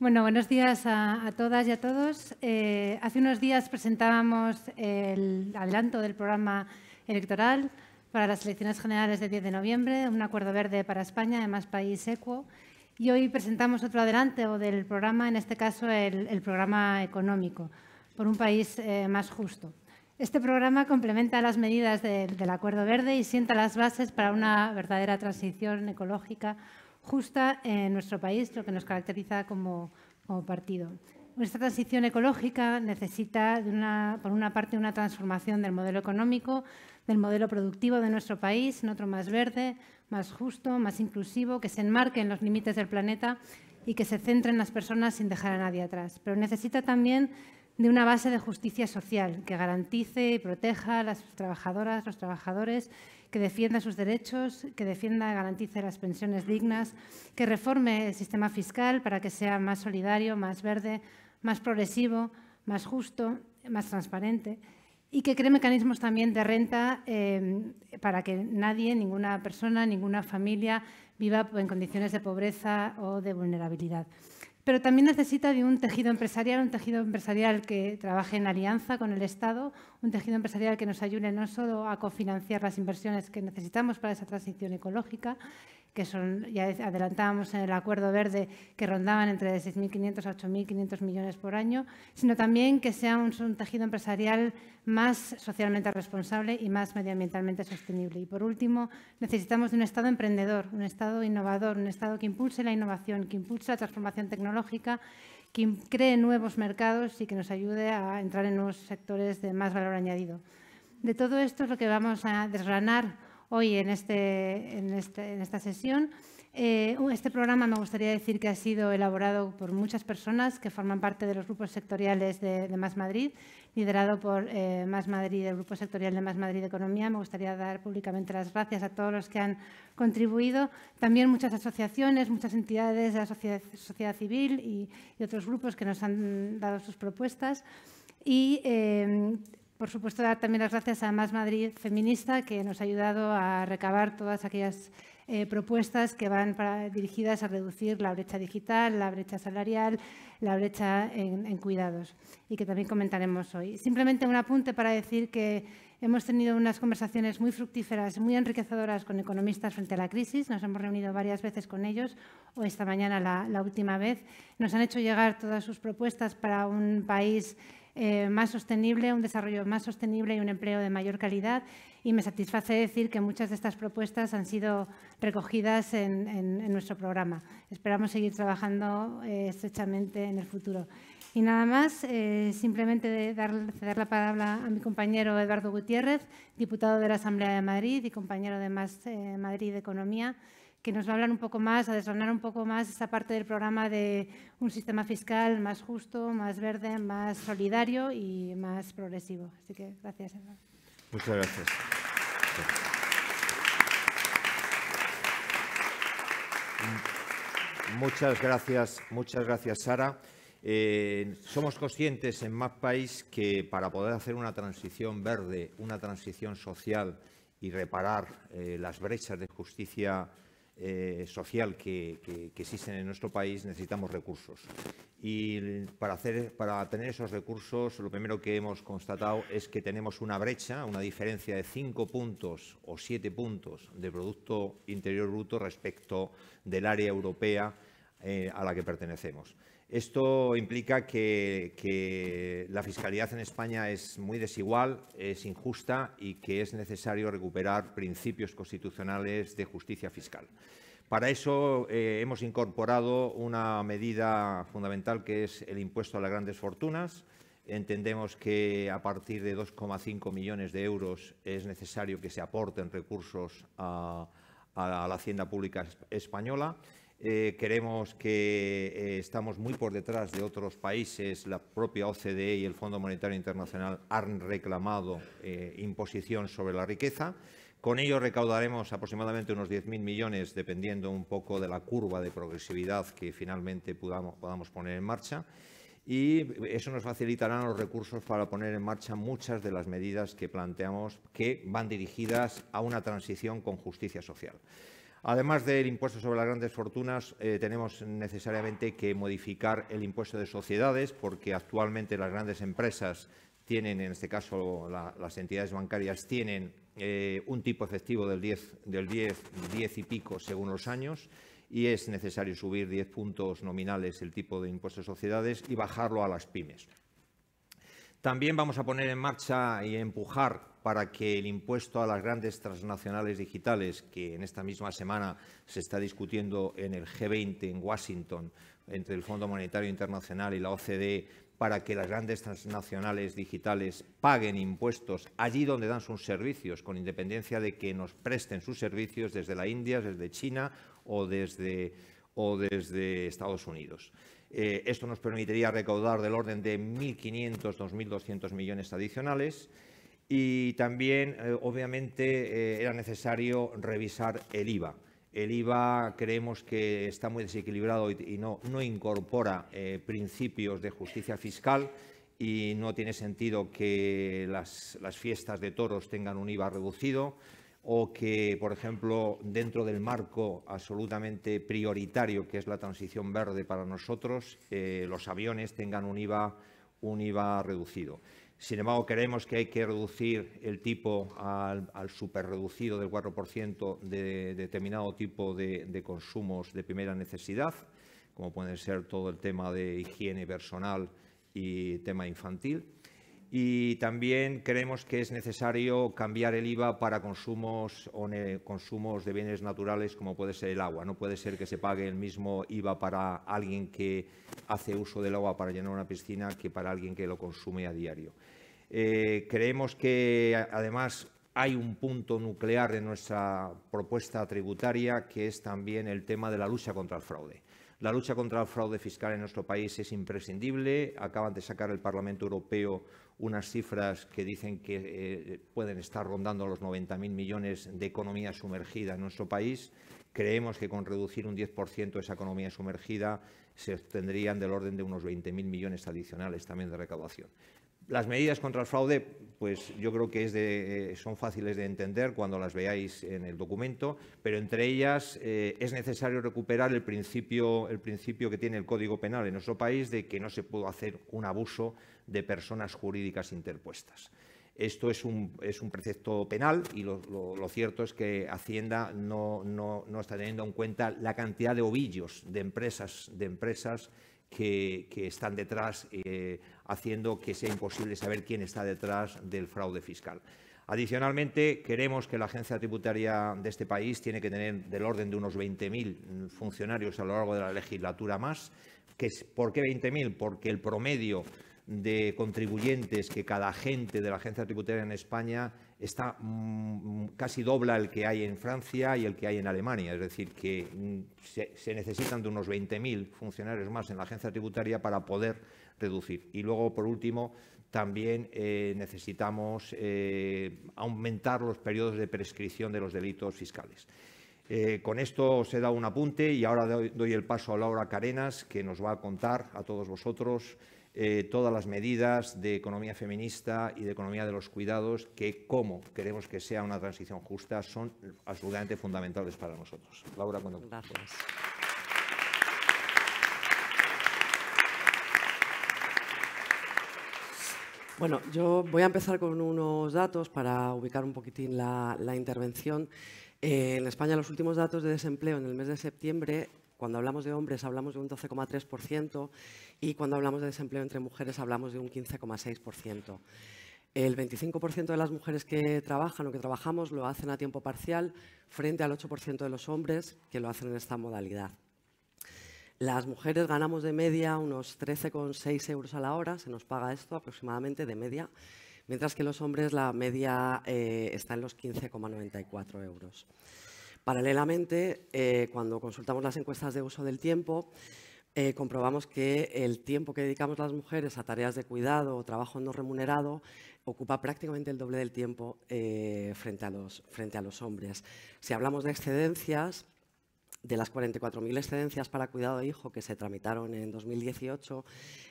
Bueno, buenos días a, todas y a todos. Eh, hace unos días presentábamos el adelanto del programa electoral para las elecciones generales del 10 de noviembre, un acuerdo verde para España, además país equo. Y hoy presentamos otro adelanto del programa, en este caso el, programa económico, por un país eh, más justo. Este programa complementa las medidas del Acuerdo Verde y sienta las bases para una verdadera transición ecológica justa en nuestro país, lo que nos caracteriza como, partido. Nuestra transición ecológica necesita, de una, por una parte, una transformación del modelo económico, del modelo productivo de nuestro país, en otro más verde, más justo, más inclusivo, que se enmarque en los límites del planeta y que se centre en las personas sin dejar a nadie atrás. Pero necesita también de una base de justicia social que garantice y proteja a las trabajadoras, los trabajadores que defienda sus derechos, que defienda y garantice las pensiones dignas, que reforme el sistema fiscal para que sea más solidario, más verde, más progresivo, más justo, más transparente y que cree mecanismos también de renta eh, para que nadie, ninguna persona, ninguna familia viva en condiciones de pobreza o de vulnerabilidad pero también necesita de un tejido empresarial, un tejido empresarial que trabaje en alianza con el Estado, un tejido empresarial que nos ayude no solo a cofinanciar las inversiones que necesitamos para esa transición ecológica, que son, ya adelantábamos en el Acuerdo Verde, que rondaban entre 6.500 a 8.500 millones por año, sino también que sea un, tejido empresarial más socialmente responsable y más medioambientalmente sostenible. Y por último, necesitamos de un Estado emprendedor, un Estado innovador, un Estado que impulse la innovación, que impulse la transformación tecnológica, que cree nuevos mercados y que nos ayude a entrar en nuevos sectores de más valor añadido. De todo esto es lo que vamos a desgranar hoy este, en, este, en, esta sesión. Eh, este programa me gustaría decir que ha sido elaborado por muchas personas que forman parte de los grupos sectoriales de, Más Madrid, liderado por eh, Más Madrid, el grupo sectorial de Más Madrid Economía. Me gustaría dar públicamente las gracias a todos los que han contribuido. También muchas asociaciones, muchas entidades de la sociedad, sociedad civil y, otros grupos que nos han dado sus propuestas. Y eh, por supuesto, dar también las gracias a Más Madrid Feminista, que nos ha ayudado a recabar todas aquellas eh, propuestas que van dirigidas a reducir la brecha digital, la brecha salarial, la brecha en, cuidados y que también comentaremos hoy. Simplemente un apunte para decir que Hemos tenido unas conversaciones muy fructíferas, muy enriquecedoras con economistas frente a la crisis. Nos hemos reunido varias veces con ellos, o esta mañana la última vez. Nos han hecho llegar todas sus propuestas para un país eh, más sostenible, un desarrollo más sostenible y un empleo de mayor calidad. Y me satisface decir que muchas de estas propuestas han sido recogidas en, nuestro programa. Esperamos seguir trabajando eh, estrechamente en el futuro. Y nada más, eh, simplemente dar, ceder la palabra a mi compañero Eduardo Gutiérrez, diputado de la Asamblea de Madrid y compañero de Más Madrid de Economía que nos va a hablar un poco más, a desgranar un poco más esa parte del programa de un sistema fiscal más justo, más verde, más solidario y más progresivo. Así que gracias, Muchas gracias. Muchas gracias, muchas gracias, Sara. Eh, somos conscientes en Más País que para poder hacer una transición verde, una transición social y reparar eh, las brechas de justicia eh, social que, existen en nuestro país necesitamos recursos. Y para, tener esos recursos, lo primero que hemos constatado es que tenemos una brecha, una diferencia de cinco puntos o siete puntos de Producto Interior Bruto respecto del área europea eh, a la que pertenecemos. Esto implica que, la fiscalidad en España es muy desigual, es injusta y que es necesario recuperar principios constitucionales de justicia fiscal. Para eso eh, hemos incorporado una medida fundamental que es el impuesto a las grandes fortunas. Entendemos que a partir de 2,5 millones de euros es necesario que se aporten recursos a la hacienda pública española eh, queremos que eh, estamos muy por detrás de otros países. La propia OCDE y el Fondo Monetario Internacional han reclamado eh, imposición sobre la riqueza. Con ello recaudaremos aproximadamente unos 10.000 millones, dependiendo un poco de la curva de progresividad que finalmente podamos poner en marcha. Y eso nos facilitará los recursos para poner en marcha muchas de las medidas que planteamos que van dirigidas a una transición con justicia social. Además del impuesto sobre las grandes fortunas, eh, tenemos necesariamente que modificar el impuesto de sociedades porque actualmente las grandes empresas tienen, en este caso las entidades bancarias, tienen eh, un tipo efectivo del 10, del 10 y pico según los años y es necesario subir 10 puntos nominales el tipo de impuesto de sociedades y bajarlo a las pymes. También vamos a poner en marcha y empujar para que el impuesto a las grandes transnacionales digitales, que en esta misma semana se está discutiendo en el G20 en Washington entre el Fondo Monetario Internacional y la OCDE, para que las grandes transnacionales digitales paguen impuestos allí donde dan sus servicios, con independencia de que nos presten sus servicios desde la India, desde China o desde, o desde Estados Unidos. Eh, esto nos permitiría recaudar del orden de 1.500, 2.200 millones adicionales. Y también, eh, obviamente, eh, era necesario revisar el IVA. El IVA creemos que está muy desequilibrado y, no, incorpora principios de justicia fiscal y no tiene sentido que las fiestas de toros tengan un IVA reducido o que, por ejemplo, dentro del marco absolutamente prioritario que es la transición verde para nosotros, eh, los aviones tengan un IVA, un IVA reducido. Sin embargo, creemos que hay que reducir el tipo al, superreducido del 4% de determinado tipo de, de, consumos de primera necesidad, como puede ser todo el tema de higiene personal y tema infantil. Y también creemos que es necesario cambiar el IVA para consumos, consumos de bienes naturales como puede ser el agua. No puede ser que se pague el mismo IVA para alguien que hace uso del agua para llenar una piscina que para alguien que lo consume a diario. Eh, creemos que además hay un punto nuclear en nuestra propuesta tributaria que es también el tema de la lucha contra el fraude. La lucha contra el fraude fiscal en nuestro país es imprescindible. Acaban de sacar el Parlamento Europeo unas cifras que dicen que eh, pueden estar rondando los 90.000 millones de economía sumergida en nuestro país. Creemos que con reducir un 10% esa economía sumergida se obtendrían del orden de unos 20.000 millones adicionales también de recaudación. Las medidas contra el fraude, pues yo creo que eh, son fáciles de entender cuando las veáis en el documento, pero entre ellas eh, es necesario recuperar el principio, que tiene el Código Penal en nuestro país de que no se puede hacer un abuso de personas jurídicas interpuestas. Esto es un, es un, precepto penal y lo, cierto es que Hacienda no, está teniendo en cuenta la cantidad de ovillos de empresas, de empresas que, están detrás, eh, haciendo que sea imposible saber quién está detrás del fraude fiscal. Adicionalmente, queremos que la agencia tributaria de este país tiene que tener del orden de unos 20.000 funcionarios a lo largo de la legislatura más. ¿Por qué 20.000? Porque el promedio de contribuyentes que cada agente de la agencia tributaria en España está mm, casi dobla el que hay en Francia y el que hay en Alemania. Es decir, que mm, se, necesitan de unos 20.000 funcionarios más en la agencia tributaria para poder reducir. Y luego, por último, también eh, necesitamos eh, aumentar los periodos de prescripción de los delitos fiscales. Eh, con esto se da un apunte y ahora doy el paso a Laura Carenas, que nos va a contar a todos vosotros eh, todas las medidas de economía feminista y de economía de los cuidados que, como queremos que sea una transición justa, son absolutamente fundamentales para nosotros. Laura, cuando... Gracias. Bueno, yo voy a empezar con unos datos para ubicar un poquitín la, intervención. Eh, en España los últimos datos de desempleo en el mes de septiembre, cuando hablamos de hombres hablamos de un 12,3%, y cuando hablamos de desempleo entre mujeres hablamos de un 15,6%. El 25% de las mujeres que trabajan o que trabajamos lo hacen a tiempo parcial frente al 8% de los hombres que lo hacen en esta modalidad. Las mujeres ganamos de media unos 13,6 euros a la hora, se nos paga esto aproximadamente de media, mientras que los hombres la media eh, está en los 15,94 euros. Paralelamente, eh, cuando consultamos las encuestas de uso del tiempo, eh, comprobamos que el tiempo que dedicamos las mujeres a tareas de cuidado o trabajo no remunerado ocupa prácticamente el doble del tiempo eh, frente, a los, frente a los hombres. Si hablamos de excedencias, de las 44.000 excedencias para cuidado de hijo que se tramitaron en 2018,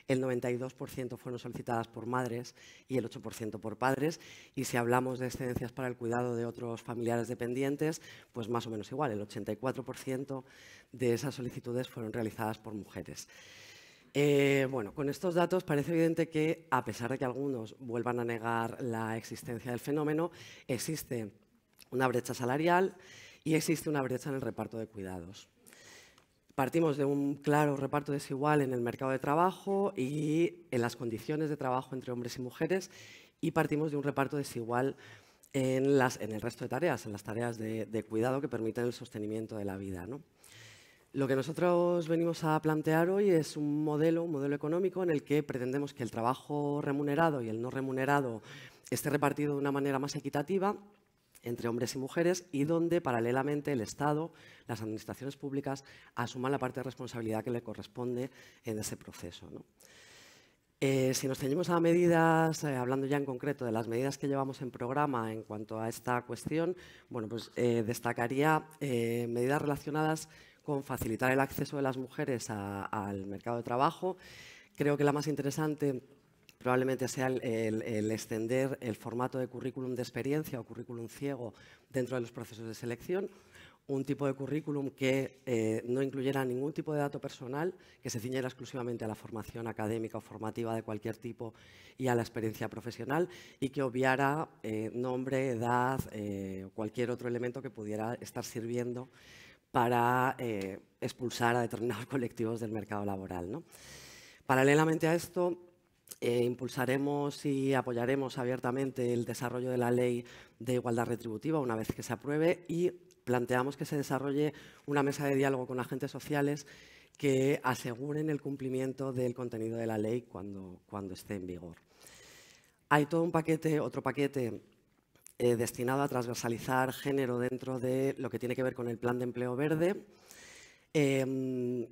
el 92% fueron solicitadas por madres y el 8% por padres. Y si hablamos de excedencias para el cuidado de otros familiares dependientes, pues más o menos igual, el 84% de esas solicitudes fueron realizadas por mujeres. Eh, bueno, con estos datos parece evidente que, a pesar de que algunos vuelvan a negar la existencia del fenómeno, existe una brecha salarial, y existe una brecha en el reparto de cuidados. Partimos de un claro reparto desigual en el mercado de trabajo y en las condiciones de trabajo entre hombres y mujeres y partimos de un reparto desigual en, el resto de tareas, en las tareas de, cuidado que permiten el sostenimiento de la vida. Lo que nosotros venimos a plantear hoy es un modelo, un modelo económico en el que pretendemos que el trabajo remunerado y el no remunerado esté repartido de una manera más equitativa entre hombres y mujeres y donde paralelamente el Estado, las administraciones públicas asuman la parte de responsabilidad que le corresponde en ese proceso. Eh, si nos ceñimos a medidas, eh, hablando ya en concreto de las medidas que llevamos en programa en cuanto a esta cuestión, bueno, pues eh, destacaría medidas relacionadas con facilitar el acceso de las mujeres al mercado de trabajo. Creo que la más interesante probablemente sea el, extender el formato de currículum de experiencia o currículum ciego dentro de los procesos de selección, un tipo de currículum que eh, no incluyera ningún tipo de dato personal, que se ciñera exclusivamente a la formación académica o formativa de cualquier tipo y a la experiencia profesional y que obviara eh, nombre, edad eh, o cualquier otro elemento que pudiera estar sirviendo para expulsar a determinados colectivos del mercado laboral. Paralelamente a esto, eh, impulsaremos y apoyaremos abiertamente el desarrollo de la ley de igualdad retributiva una vez que se apruebe y planteamos que se desarrolle una mesa de diálogo con agentes sociales que aseguren el cumplimiento del contenido de la ley cuando, cuando esté en vigor. Hay todo un paquete, otro paquete eh, destinado a transversalizar género dentro de lo que tiene que ver con el plan de empleo verde. Em,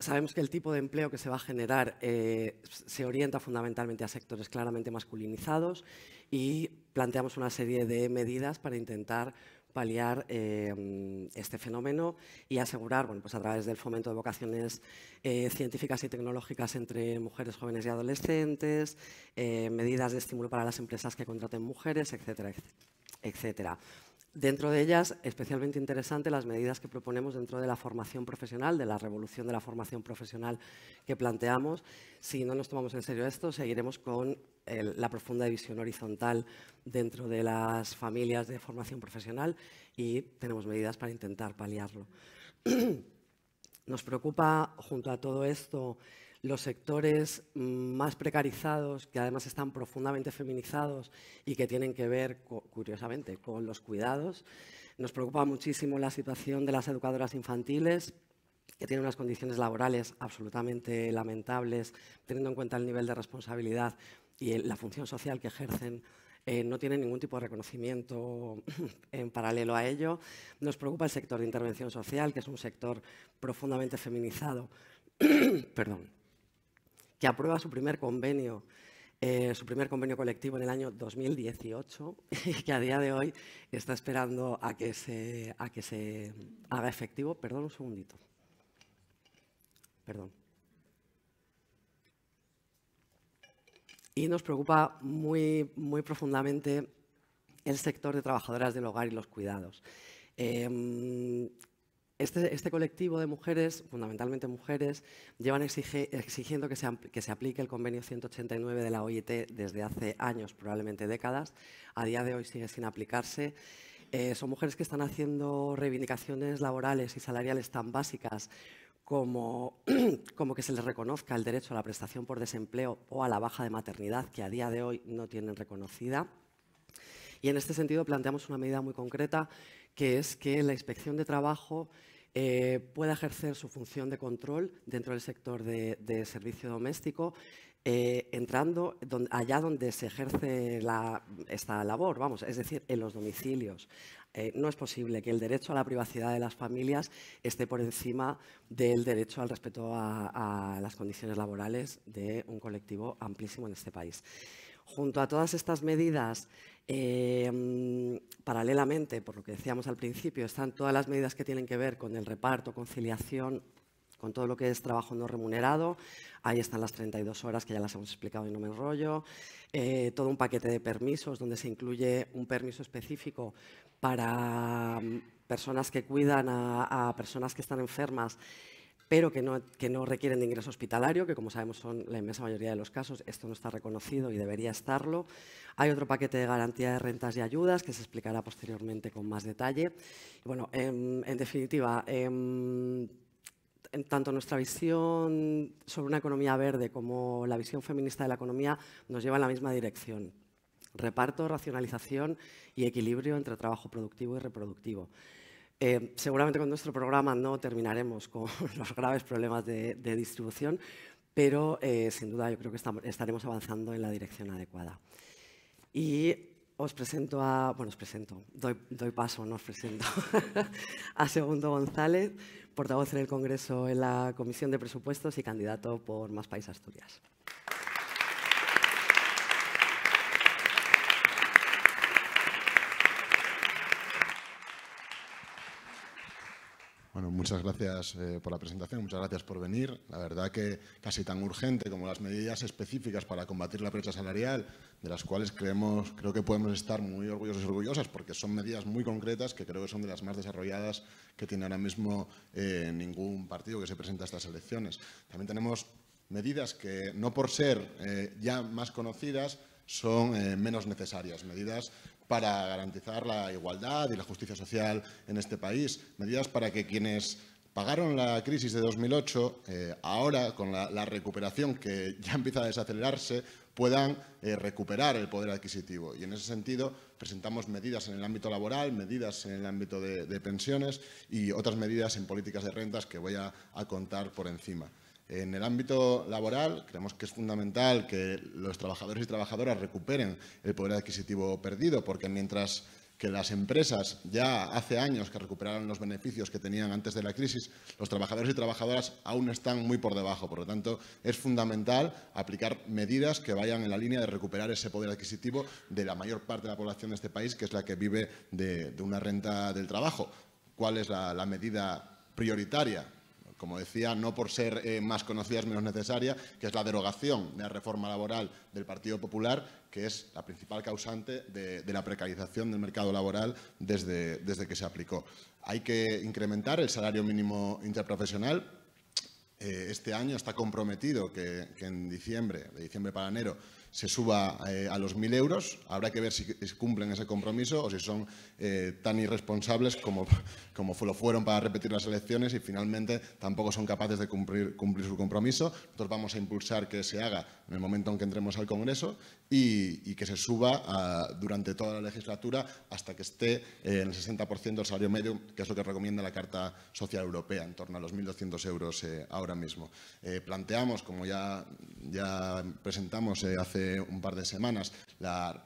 Sabemos que el tipo de empleo que se va a generar eh, se orienta fundamentalmente a sectores claramente masculinizados y planteamos una serie de medidas para intentar paliar eh, este fenómeno y asegurar, bueno, pues a través del fomento de vocaciones eh, científicas y tecnológicas entre mujeres jóvenes y adolescentes, medidas de estímulo para las empresas que contraten mujeres, etcétera, etcétera. Dentro de ellas, especialmente interesante las medidas que proponemos dentro de la formación profesional, de la revolución de la formación profesional que planteamos. Si no nos tomamos en serio esto, seguiremos con la profunda división horizontal dentro de las familias de formación profesional y tenemos medidas para intentar paliarlo. Nos preocupa, junto a todo esto, los sectores mm, más precarizados, que además están profundamente feminizados y que tienen que ver, curiosamente, con los cuidados. Nos preocupa muchísimo la situación de las educadoras infantiles, que tienen unas condiciones laborales absolutamente lamentables, teniendo en cuenta el nivel de responsabilidad y la función social que ejercen eh, no tienen ningún tipo de reconocimiento en paralelo a ello. Nos preocupa el sector de intervención social, que es un sector profundamente feminizado. Perdón que aprueba su primer convenio, eh, su primer convenio colectivo en el año 2018 y que a día de hoy está esperando a que se, que se haga efectivo. Perdón un segundito. Perdón. Y nos preocupa muy, muy profundamente el sector de trabajadoras del hogar y los cuidados. Em, este, este, colectivo de mujeres, fundamentalmente mujeres, llevan exigiendo que se, aplique el convenio 189 de la OIT desde hace años, probablemente décadas. A día de hoy sigue sin aplicarse. Eh, son mujeres que están haciendo reivindicaciones laborales y salariales tan básicas como, como, que se les reconozca el derecho a la prestación por desempleo o a la baja de maternidad, que a día de hoy no tienen reconocida. Y en este sentido planteamos una medida muy concreta que es que la inspección de trabajo eh, pueda ejercer su función de control dentro del sector de, servicio doméstico, eh, entrando allá donde se ejerce esta labor, vamos, es decir, en los domicilios. Eh, no es posible que el derecho a la privacidad de las familias esté por encima del derecho al respeto a las condiciones laborales de un colectivo amplísimo en este país. Junto a todas estas medidas Em, paralelamente, por lo que decíamos al principio, están todas las medidas que tienen que ver con el reparto, conciliación, con todo lo que es trabajo no remunerado. Ahí están las 32 horas, que ya las hemos explicado y no me enrollo. Eh, todo un paquete de permisos, donde se incluye un permiso específico para mm, personas que cuidan a personas que están enfermas pero que no, requieren de ingreso hospitalario, que como sabemos son la inmensa mayoría de los casos, esto no está reconocido y debería estarlo. Hay otro paquete de garantía de rentas y ayudas que se explicará posteriormente con más detalle. Bueno, em, en, definitiva, em, tanto nuestra visión sobre una economía verde como la visión feminista de la economía nos lleva en la misma dirección. Reparto, racionalización y equilibrio entre trabajo productivo y reproductivo. Eh, seguramente con nuestro programa no terminaremos con los graves problemas de, distribución, pero eh, sin duda yo creo que estaremos avanzando en la dirección adecuada. Y os presento a, bueno, os presento, doy, doy paso, no os presento, a Segundo González, portavoz en el Congreso en la Comisión de Presupuestos y candidato por Más País Asturias. muchas gracias eh, por la presentación, muchas gracias por venir. La verdad que casi tan urgente como las medidas específicas para combatir la brecha salarial, de las cuales creemos, creo que podemos estar muy orgullosos y orgullosas, porque son medidas muy concretas que creo que son de las más desarrolladas que tiene ahora mismo eh, ningún partido que se presenta a estas elecciones. También tenemos medidas que, no por ser eh, ya más conocidas, son menos necesarias, medidas para garantizar la igualdad y la justicia social en este país, medidas para que quienes pagaron la crisis de 2008, eh, ahora con la, recuperación que ya empieza a desacelerarse, puedan eh, recuperar el poder adquisitivo. Y en ese sentido presentamos medidas en el ámbito laboral, medidas en el ámbito de, pensiones y otras medidas en políticas de rentas que voy a contar por encima. En el ámbito laboral, creemos que es fundamental que los trabajadores y trabajadoras recuperen el poder adquisitivo perdido, porque mientras que las empresas ya hace años que recuperaron los beneficios que tenían antes de la crisis, los trabajadores y trabajadoras aún están muy por debajo. Por lo tanto, es fundamental aplicar medidas que vayan en la línea de recuperar ese poder adquisitivo de la mayor parte de la población de este país, que es la que vive de, una renta del trabajo. ¿Cuál es la medida prioritaria? como decía, no por ser eh, más conocida menos necesaria, que es la derogación de la reforma laboral del Partido Popular, que es la principal causante de, la precarización del mercado laboral desde, desde que se aplicó. Hay que incrementar el salario mínimo interprofesional, eh, este año está comprometido que, en diciembre, de diciembre para enero, se suba eh, a los 1.000 euros. Habrá que ver si cumplen ese compromiso o si son eh, tan irresponsables como, como lo fueron para repetir las elecciones y finalmente tampoco son capaces de cumplir, cumplir su compromiso. Nosotros vamos a impulsar que se haga en el momento en que entremos al Congreso y, que se suba ah, durante toda la legislatura hasta que esté eh, en el 60% del salario medio, que es lo que recomienda la Carta Social Europea, en torno a los 1.200 euros eh, ahora mismo. planteamos, como ya, ya presentamos hace un par de semanas, la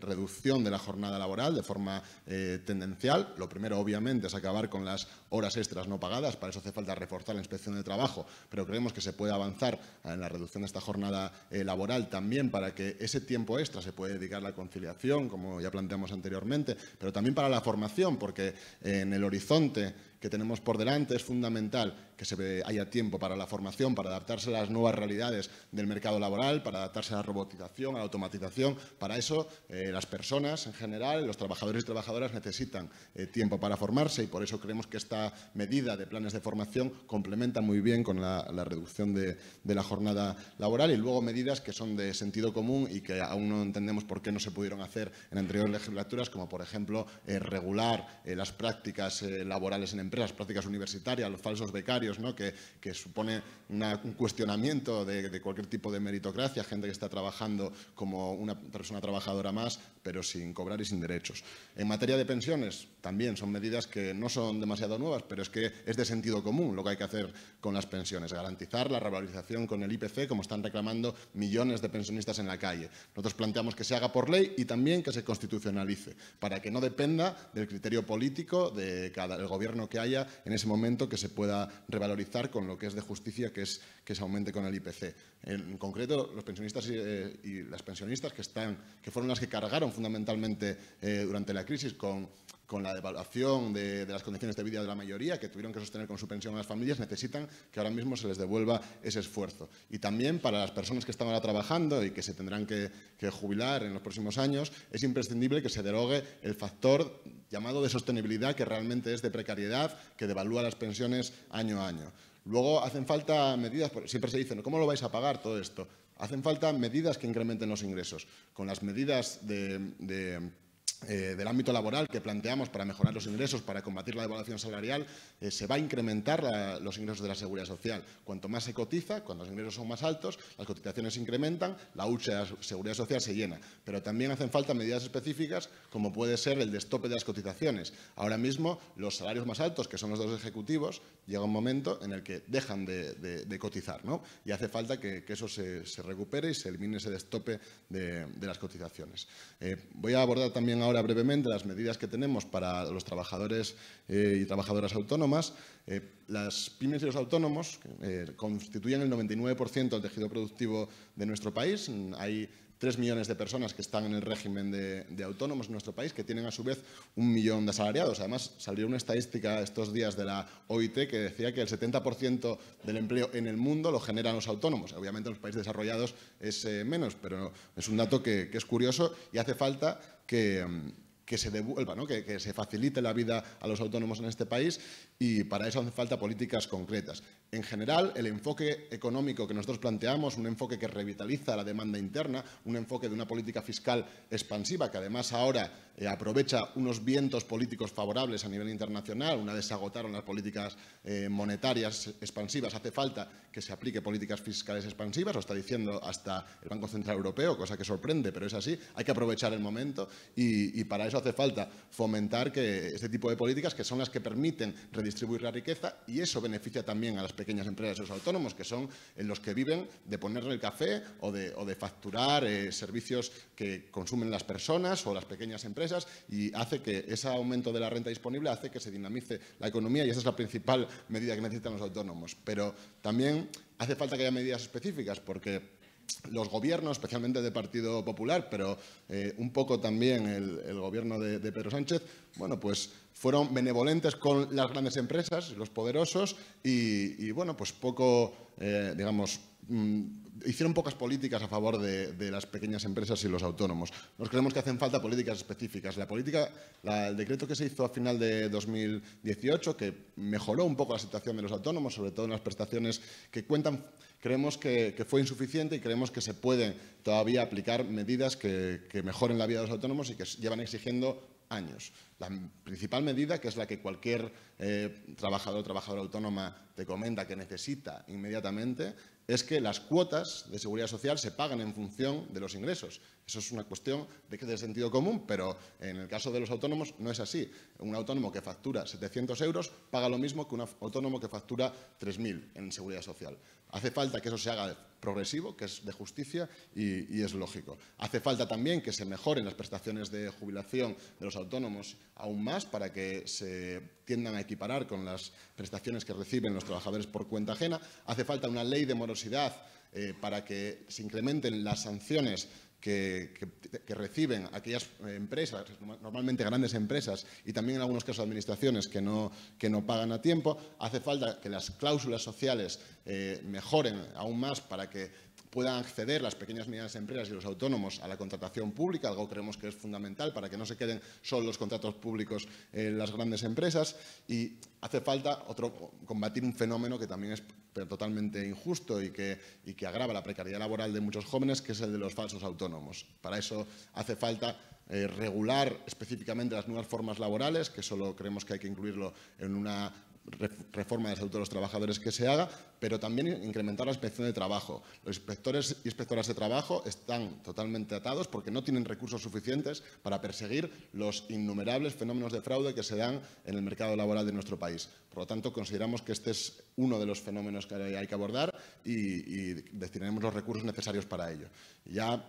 reducción de la jornada laboral de forma eh, tendencial. Lo primero, obviamente, es acabar con las horas extras no pagadas. Para eso hace falta reforzar la inspección de trabajo, pero creemos que se puede avanzar en la reducción de esta jornada eh, laboral también para que ese tiempo extra se pueda dedicar a la conciliación, como ya planteamos anteriormente, pero también para la formación, porque eh, en el horizonte que tenemos por delante es fundamental que se haya tiempo para la formación, para adaptarse a las nuevas realidades del mercado laboral, para adaptarse a la robotización, a la automatización. Para eso eh, las personas en general, los trabajadores y trabajadoras necesitan tiempo para formarse y por eso creemos que esta medida de planes de formación complementa muy bien con la, reducción de, la jornada laboral y luego medidas que son de sentido común y que aún no entendemos por qué no se pudieron hacer en anteriores legislaturas, como por ejemplo eh, regular eh, las prácticas eh, laborales en empresas, prácticas universitarias, los falsos becarios, ¿no? que, que supone un cuestionamiento de, de cualquier tipo de meritocracia, gente que está trabajando como una persona trabajadora más, pero sin cobrar y sin derechos. En materia de pensiones, también son medidas que no son demasiado nuevas, pero es que es de sentido común lo que hay que hacer con las pensiones, garantizar la revalorización con el IPC, como están reclamando millones de pensionistas en la calle. Nosotros planteamos que se haga por ley y también que se constitucionalice, para que no dependa del criterio político de cada, del gobierno que haya en ese momento que se pueda revalorizar con lo que es de justicia, que es que se aumente con el IPC. En concreto, los pensionistas eh, y, las pensionistas que, están, que fueron las que cargaron fundamentalmente eh, durante la crisis con con la devaluación de, las condiciones de vida de la mayoría que tuvieron que sostener con su pensión a las familias, necesitan que ahora mismo se les devuelva ese esfuerzo. Y también para las personas que están ahora trabajando y que se tendrán que, jubilar en los próximos años, es imprescindible que se derogue el factor llamado de sostenibilidad, que realmente es de precariedad, que devalúa las pensiones año a año. Luego hacen falta medidas, siempre se dicen, ¿cómo lo vais a pagar todo esto? Hacen falta medidas que incrementen los ingresos. Con las medidas de eh, del ámbito laboral que planteamos para mejorar los ingresos, para combatir la devaluación salarial, eh, se va a incrementar los ingresos de la seguridad social. Cuanto más se cotiza, cuando los ingresos son más altos, las cotizaciones se incrementan, la hucha de la seguridad social se llena. Pero también hacen falta medidas específicas como puede ser el destope de las cotizaciones. Ahora mismo los salarios más altos, que son los de los ejecutivos, llega un momento en el que dejan de, cotizar ¿no? y hace falta que, eso se, recupere y se elimine ese destope de, las cotizaciones. Eh, voy a abordar también ahora ahora brevemente las medidas que tenemos para los trabajadores eh, y trabajadoras autónomas. Eh, las pymes y los autónomos eh, constituyen el 99% del tejido productivo de nuestro país. Hay Tres millones de personas que están en el régimen de, autónomos en nuestro país, que tienen a su vez un millón de asalariados. Además, salió una estadística estos días de la OIT que decía que el 70% del empleo en el mundo lo generan los autónomos. Obviamente en los países desarrollados es eh, menos, pero es un dato que es curioso y hace falta que mm, que se devuelva, que, se facilite la vida a los autónomos en este país y para eso hacen falta políticas concretas. En general, el enfoque económico que nosotros planteamos, un enfoque que revitaliza la demanda interna, un enfoque de una política fiscal expansiva que además ahora eh, aprovecha unos vientos políticos favorables a nivel internacional, una vez se agotaron las políticas eh, monetarias expansivas, hace falta que se aplique políticas fiscales expansivas, lo está diciendo hasta el Banco Central Europeo, cosa que sorprende, pero es así, hay que aprovechar el momento y para eso hace falta fomentar que este tipo de políticas que son las que permiten redistribuir la riqueza y eso beneficia también a las pequeñas empresas y los autónomos, que son los que viven de ponerle el café o de, facturar eh, servicios que consumen las personas o las pequeñas empresas y hace que ese aumento de la renta disponible hace que se dinamice la economía y esa es la principal medida que necesitan los autónomos. Pero también hace falta que haya medidas específicas porque los gobiernos, especialmente de Partido Popular, pero eh, un poco también el, gobierno de, Pedro Sánchez, bueno, pues fueron benevolentes con las grandes empresas, los poderosos, y, bueno, pues poco, eh, digamos, mm, hicieron pocas políticas a favor de, las pequeñas empresas y los autónomos. Nos creemos que hacen falta políticas específicas. La política, el decreto que se hizo a final de 2018, que mejoró un poco la situación de los autónomos, sobre todo en las prestaciones que cuentan, creemos que, fue insuficiente y creemos que se pueden todavía aplicar medidas que, mejoren la vida de los autónomos y que llevan exigiendo años. La principal medida, que es la que cualquier eh, trabajador o trabajadora autónoma te comenta que necesita inmediatamente, es que las cuotas de seguridad social se pagan en función de los ingresos eso es una cuestión de, sentido común, pero en el caso de los autónomos no es así. Un autónomo que factura 700 euros paga lo mismo que un autónomo que factura 3.000 en seguridad social. Hace falta que eso se haga progresivo, que es de justicia y, es lógico. Hace falta también que se mejoren las prestaciones de jubilación de los autónomos aún más para que se tiendan a equiparar con las prestaciones que reciben los trabajadores por cuenta ajena. Hace falta una ley de morosidad eh, para que se incrementen las sanciones que, reciben aquellas empresas, normalmente grandes empresas y también en algunos casos administraciones que no, que no pagan a tiempo, hace falta que las cláusulas sociales eh, mejoren aún más para que puedan acceder las pequeñas y medianas empresas y los autónomos a la contratación pública, algo creemos que es fundamental para que no se queden solo los contratos públicos en las grandes empresas y hace falta otro, combatir un fenómeno que también es totalmente injusto y que, que agrava la precariedad laboral de muchos jóvenes, que es el de los falsos autónomos. Para eso hace falta eh, regular específicamente las nuevas formas laborales, que solo creemos que hay que incluirlo en una reforma del salud de los Trabajadores que se haga, pero también incrementar la inspección de trabajo. Los inspectores y inspectoras de trabajo están totalmente atados porque no tienen recursos suficientes para perseguir los innumerables fenómenos de fraude que se dan en el mercado laboral de nuestro país. Por lo tanto, consideramos que este es uno de los fenómenos que hay que abordar y, destinaremos los recursos necesarios para ello. Ya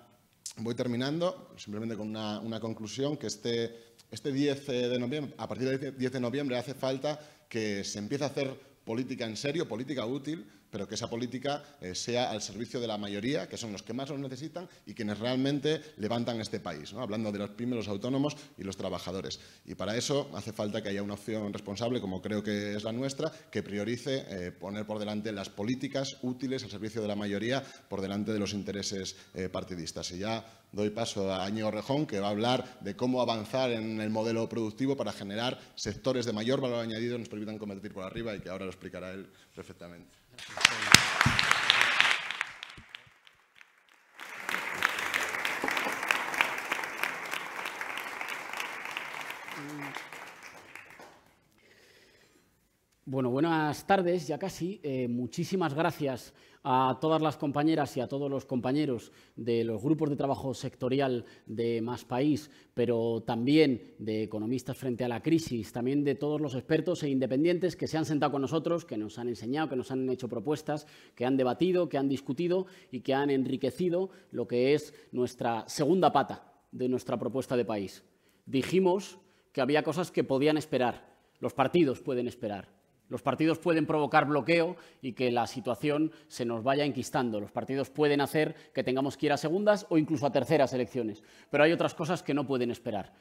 voy terminando, simplemente con una, conclusión, que este, este 10 eh, de noviembre, a partir del 10 de noviembre hace falta que se empiece a hacer política en serio, política útil, pero que esa política eh, sea al servicio de la mayoría, que son los que más lo necesitan y quienes realmente levantan este país, ¿no? hablando de los pymes, los autónomos y los trabajadores. Y para eso hace falta que haya una opción responsable, como creo que es la nuestra, que priorice eh, poner por delante las políticas útiles al servicio de la mayoría, por delante de los intereses eh, partidistas. Y ya doy paso a Año Rejón, que va a hablar de cómo avanzar en el modelo productivo para generar sectores de mayor valor añadido que nos permitan competir por arriba y que ahora lo explicará él perfectamente. Thank you. Bueno, buenas tardes, ya casi. Eh, muchísimas gracias a todas las compañeras y a todos los compañeros de los grupos de trabajo sectorial de Más País, pero también de economistas frente a la crisis, también de todos los expertos e independientes que se han sentado con nosotros, que nos han enseñado, que nos han hecho propuestas, que han debatido, que han discutido y que han enriquecido lo que es nuestra segunda pata de nuestra propuesta de país. Dijimos que había cosas que podían esperar, los partidos pueden esperar los partidos pueden provocar bloqueo y que la situación se nos vaya enquistando. Los partidos pueden hacer que tengamos que ir a segundas o incluso a terceras elecciones. Pero hay otras cosas que no pueden esperar.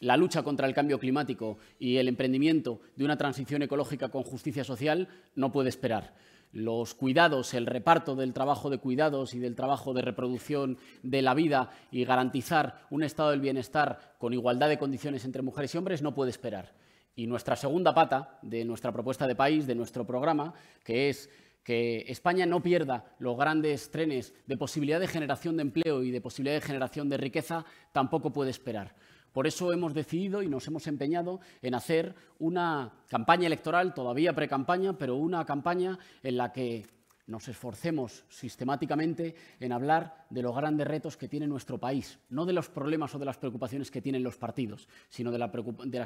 La lucha contra el cambio climático y el emprendimiento de una transición ecológica con justicia social no puede esperar los cuidados, el reparto del trabajo de cuidados y del trabajo de reproducción de la vida y garantizar un estado del bienestar con igualdad de condiciones entre mujeres y hombres no puede esperar y nuestra segunda pata de nuestra propuesta de país, de nuestro programa, que es que España no pierda los grandes trenes de posibilidad de generación de empleo y de posibilidad de generación de riqueza, tampoco puede esperar. Por eso hemos decidido y nos hemos empeñado en hacer una campaña electoral, todavía pre-campaña, pero una campaña en la que nos esforcemos sistemáticamente en hablar de los grandes retos que tiene nuestro país, no de los problemas o de las preocupaciones que tienen los partidos, sino de, las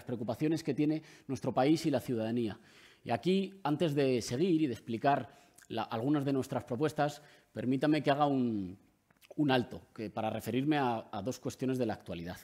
preocupaciones que tiene nuestro país y la ciudadanía. Y aquí, antes de seguir y de explicar algunas de nuestras propuestas, permítame que haga un, alto para referirme a dos cuestiones de la actualidad.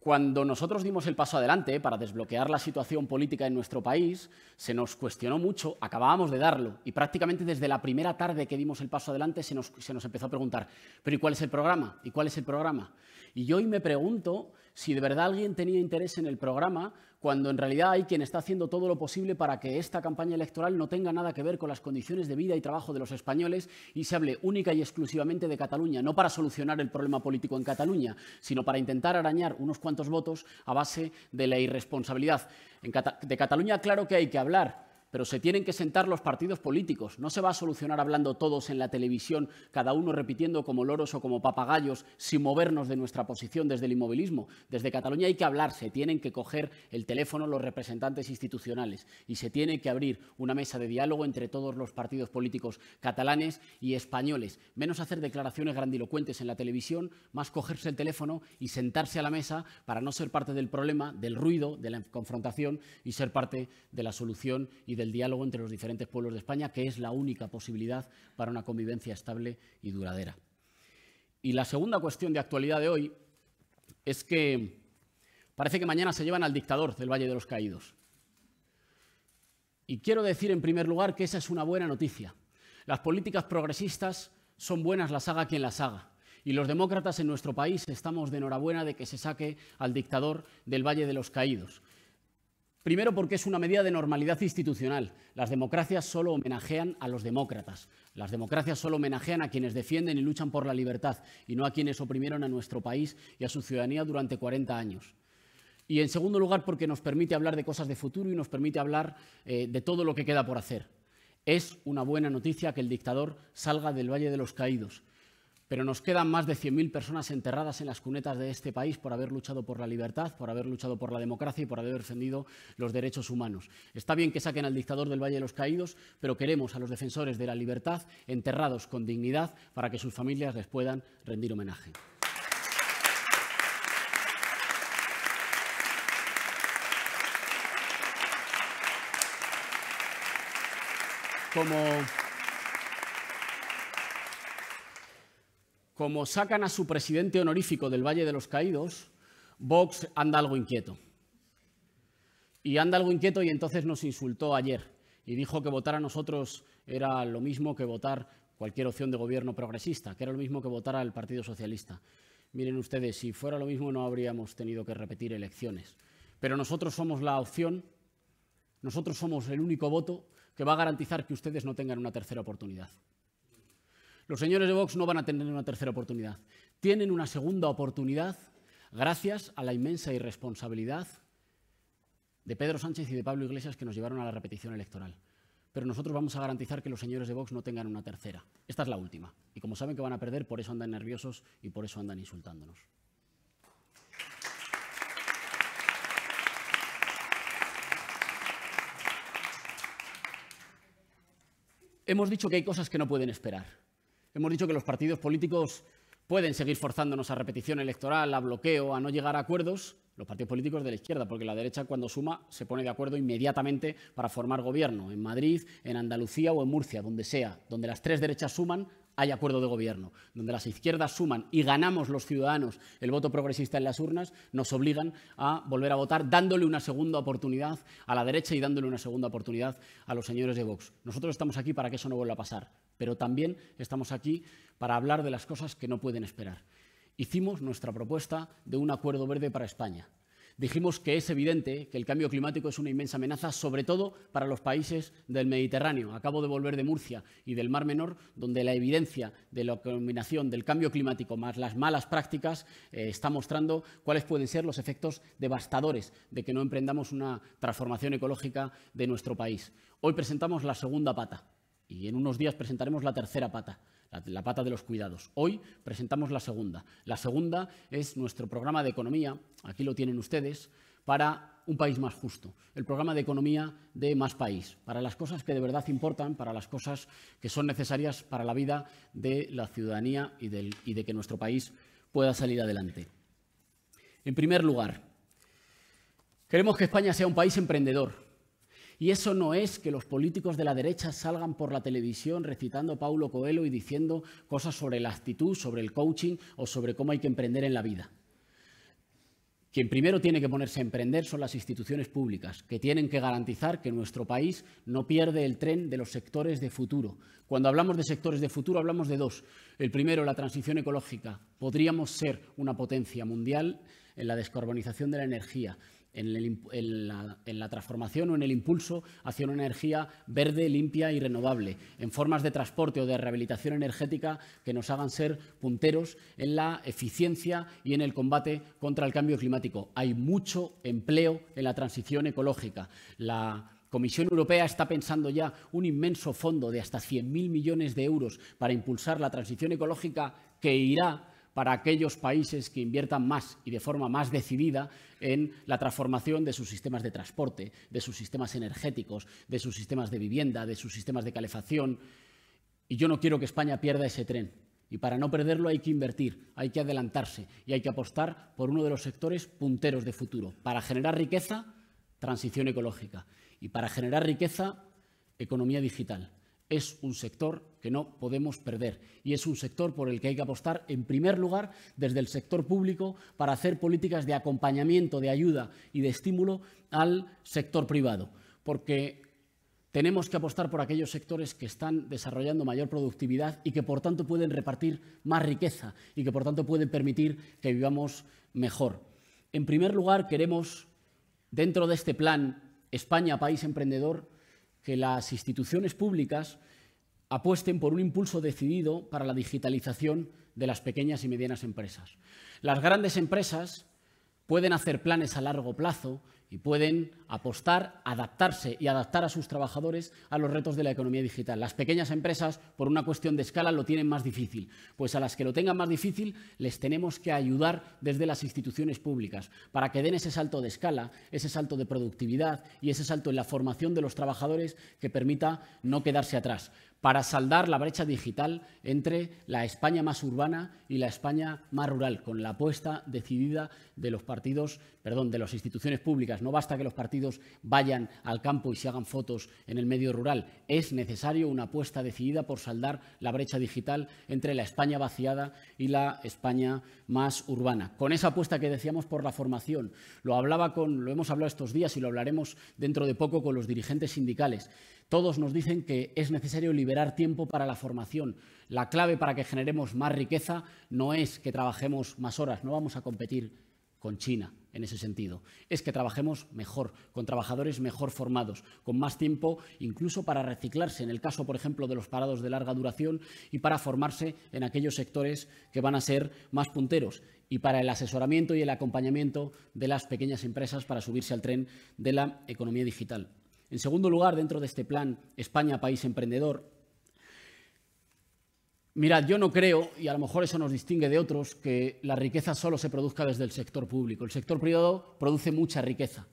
Cuando nosotros dimos el paso adelante para desbloquear la situación política en nuestro país, se nos cuestionó mucho, acabábamos de darlo, y prácticamente desde la primera tarde que dimos el paso adelante se nos, empezó a preguntar, pero ¿y cuál es el programa? ¿Y cuál es el programa? Y yo hoy me pregunto si de verdad alguien tenía interés en el programa cuando en realidad hay quien está haciendo todo lo posible para que esta campaña electoral no tenga nada que ver con las condiciones de vida y trabajo de los españoles y se hable única y exclusivamente de Cataluña, no para solucionar el problema político en Cataluña, sino para intentar arañar unos cuantos votos a base de la irresponsabilidad. de Cataluña, claro que hay que hablar pero se tienen que sentar los partidos políticos. No se va a solucionar hablando todos en la televisión, cada uno repitiendo como loros o como papagayos, sin movernos de nuestra posición desde el inmovilismo. Desde Cataluña hay que hablarse, tienen que coger el teléfono los representantes institucionales y se tiene que abrir una mesa de diálogo entre todos los partidos políticos catalanes y españoles. Menos hacer declaraciones grandilocuentes en la televisión, más cogerse el teléfono y sentarse a la mesa para no ser parte del problema, del ruido, de la confrontación y ser parte de la solución y de del diálogo entre los diferentes pueblos de España, que es la única posibilidad para una convivencia estable y duradera. Y la segunda cuestión de actualidad de hoy es que parece que mañana se llevan al dictador del Valle de los Caídos. Y quiero decir en primer lugar que esa es una buena noticia. Las políticas progresistas son buenas las haga quien las haga. Y los demócratas en nuestro país estamos de enhorabuena de que se saque al dictador del Valle de los Caídos. Primero porque es una medida de normalidad institucional. Las democracias solo homenajean a los demócratas. Las democracias solo homenajean a quienes defienden y luchan por la libertad y no a quienes oprimieron a nuestro país y a su ciudadanía durante 40 años. Y en segundo lugar porque nos permite hablar de cosas de futuro y nos permite hablar eh, de todo lo que queda por hacer. Es una buena noticia que el dictador salga del Valle de los Caídos, pero nos quedan más de 100.000 personas enterradas en las cunetas de este país por haber luchado por la libertad, por haber luchado por la democracia y por haber defendido los derechos humanos. Está bien que saquen al dictador del Valle de los Caídos, pero queremos a los defensores de la libertad enterrados con dignidad para que sus familias les puedan rendir homenaje. Como como sacan a su presidente honorífico del Valle de los Caídos, Vox anda algo inquieto. Y anda algo inquieto y entonces nos insultó ayer y dijo que votar a nosotros era lo mismo que votar cualquier opción de gobierno progresista, que era lo mismo que votar al Partido Socialista. Miren ustedes, si fuera lo mismo no habríamos tenido que repetir elecciones. Pero nosotros somos la opción, nosotros somos el único voto que va a garantizar que ustedes no tengan una tercera oportunidad. Los señores de Vox no van a tener una tercera oportunidad. Tienen una segunda oportunidad gracias a la inmensa irresponsabilidad de Pedro Sánchez y de Pablo Iglesias que nos llevaron a la repetición electoral. Pero nosotros vamos a garantizar que los señores de Vox no tengan una tercera. Esta es la última. Y como saben que van a perder, por eso andan nerviosos y por eso andan insultándonos. Hemos dicho que hay cosas que no pueden esperar. Hemos dicho que los partidos políticos pueden seguir forzándonos a repetición electoral, a bloqueo, a no llegar a acuerdos, los partidos políticos de la izquierda, porque la derecha cuando suma se pone de acuerdo inmediatamente para formar gobierno, en Madrid, en Andalucía o en Murcia, donde sea. Donde las tres derechas suman, hay acuerdo de gobierno, donde las izquierdas suman y ganamos los ciudadanos el voto progresista en las urnas, nos obligan a volver a votar dándole una segunda oportunidad a la derecha y dándole una segunda oportunidad a los señores de Vox. Nosotros estamos aquí para que eso no vuelva a pasar, pero también estamos aquí para hablar de las cosas que no pueden esperar. Hicimos nuestra propuesta de un acuerdo verde para España dijimos que es evidente que el cambio climático es una inmensa amenaza, sobre todo para los países del Mediterráneo. Acabo de volver de Murcia y del Mar Menor, donde la evidencia de la combinación del cambio climático más las malas prácticas eh, está mostrando cuáles pueden ser los efectos devastadores de que no emprendamos una transformación ecológica de nuestro país. Hoy presentamos la segunda pata y en unos días presentaremos la tercera pata la, pata de los cuidados. Hoy presentamos la segunda. La segunda es nuestro programa de economía, aquí lo tienen ustedes, para un país más justo, el programa de economía de Más País, para las cosas que de verdad importan, para las cosas que son necesarias para la vida de la ciudadanía y de que nuestro país pueda salir adelante. En primer lugar, queremos que España sea un país emprendedor, y eso no es que los políticos de la derecha salgan por la televisión recitando Paulo Coelho y diciendo cosas sobre la actitud, sobre el coaching o sobre cómo hay que emprender en la vida. Quien primero tiene que ponerse a emprender son las instituciones públicas, que tienen que garantizar que nuestro país no pierde el tren de los sectores de futuro. Cuando hablamos de sectores de futuro hablamos de dos. El primero, la transición ecológica. Podríamos ser una potencia mundial en la descarbonización de la energía en, la, la, transformación o en el impulso hacia una energía verde, limpia y renovable, en formas de transporte o de rehabilitación energética que nos hagan ser punteros en la eficiencia y en el combate contra el cambio climático. Hay mucho empleo en la transición ecológica. La Comisión Europea está pensando ya un inmenso fondo de hasta 100.000 millones de euros para impulsar la transición ecológica que irá para aquellos países que inviertan más y de forma más decidida en la transformación de sus sistemas de transporte, de sus sistemas energéticos, de sus sistemas de vivienda, de sus sistemas de calefacción. Y yo no quiero que España pierda ese tren. Y para no perderlo hay que invertir, hay que adelantarse y hay que apostar por uno de los sectores punteros de futuro. Para generar riqueza, transición ecológica. Y para generar riqueza, economía digital es un sector que no podemos perder y es un sector por el que hay que apostar en primer lugar desde el sector público para hacer políticas de acompañamiento, de ayuda y de estímulo al sector privado, porque tenemos que apostar por aquellos sectores que están desarrollando mayor productividad y que por tanto pueden repartir más riqueza y que por tanto pueden permitir que vivamos mejor. En primer lugar, queremos, dentro de este plan España, país emprendedor, que las instituciones públicas apuesten por un impulso decidido para la digitalización de las pequeñas y medianas empresas. Las grandes empresas pueden hacer planes a largo plazo y pueden apostar, adaptarse y adaptar a sus trabajadores a los retos de la economía digital. Las pequeñas empresas, por una cuestión de escala, lo tienen más difícil. Pues a las que lo tengan más difícil, les tenemos que ayudar desde las instituciones públicas para que den ese salto de escala, ese salto de productividad y ese salto en la formación de los trabajadores que permita no quedarse atrás para saldar la brecha digital entre la España más urbana y la España más rural, con la apuesta decidida de los partidos, perdón, de las instituciones públicas. No basta que los partidos vayan al campo y se hagan fotos en el medio rural, es necesario una apuesta decidida por saldar la brecha digital entre la España vaciada y la España más urbana. Con esa apuesta que decíamos por la formación, lo hablaba con lo hemos hablado estos días y lo hablaremos dentro de poco con los dirigentes sindicales. Todos nos dicen que es necesario liberar tiempo para la formación. La clave para que generemos más riqueza no es que trabajemos más horas, no vamos a competir con China en ese sentido. Es que trabajemos mejor, con trabajadores mejor formados, con más tiempo incluso para reciclarse, en el caso, por ejemplo, de los parados de larga duración y para formarse en aquellos sectores que van a ser más punteros y para el asesoramiento y el acompañamiento de las pequeñas empresas para subirse al tren de la economía digital. En segundo lugar, dentro de este plan España, país emprendedor, mirad, yo no creo, y a lo mejor eso nos distingue de otros, que la riqueza solo se produzca desde el sector público. El sector privado produce mucha riqueza.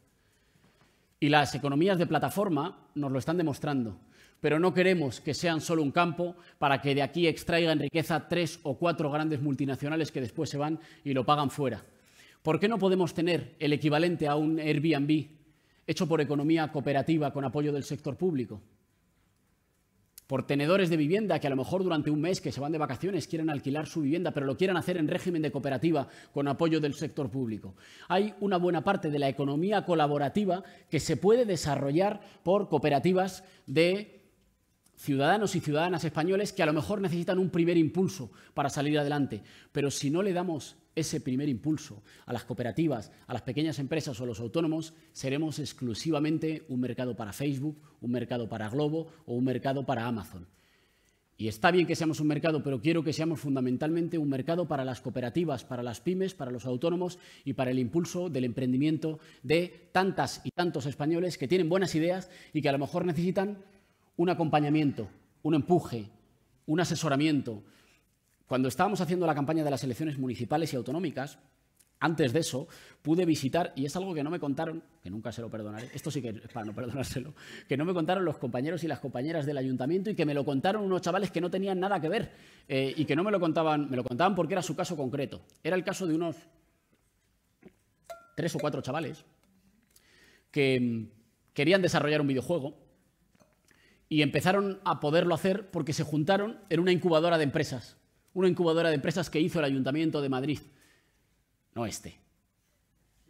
Y las economías de plataforma nos lo están demostrando. Pero no queremos que sean solo un campo para que de aquí extraigan riqueza tres o cuatro grandes multinacionales que después se van y lo pagan fuera. ¿Por qué no podemos tener el equivalente a un Airbnb hecho por economía cooperativa con apoyo del sector público, por tenedores de vivienda que a lo mejor durante un mes que se van de vacaciones quieren alquilar su vivienda, pero lo quieran hacer en régimen de cooperativa con apoyo del sector público. Hay una buena parte de la economía colaborativa que se puede desarrollar por cooperativas de ciudadanos y ciudadanas españoles que a lo mejor necesitan un primer impulso para salir adelante, pero si no le damos ese primer impulso a las cooperativas, a las pequeñas empresas o a los autónomos, seremos exclusivamente un mercado para Facebook, un mercado para Globo o un mercado para Amazon. Y está bien que seamos un mercado, pero quiero que seamos fundamentalmente un mercado para las cooperativas, para las pymes, para los autónomos y para el impulso del emprendimiento de tantas y tantos españoles que tienen buenas ideas y que a lo mejor necesitan un acompañamiento, un empuje, un asesoramiento, cuando estábamos haciendo la campaña de las elecciones municipales y autonómicas, antes de eso, pude visitar, y es algo que no me contaron, que nunca se lo perdonaré, esto sí que es para no perdonárselo, que no me contaron los compañeros y las compañeras del ayuntamiento y que me lo contaron unos chavales que no tenían nada que ver eh, y que no me lo contaban, me lo contaban porque era su caso concreto. Era el caso de unos tres o cuatro chavales que mm, querían desarrollar un videojuego y empezaron a poderlo hacer porque se juntaron en una incubadora de empresas una incubadora de empresas que hizo el Ayuntamiento de Madrid, no este.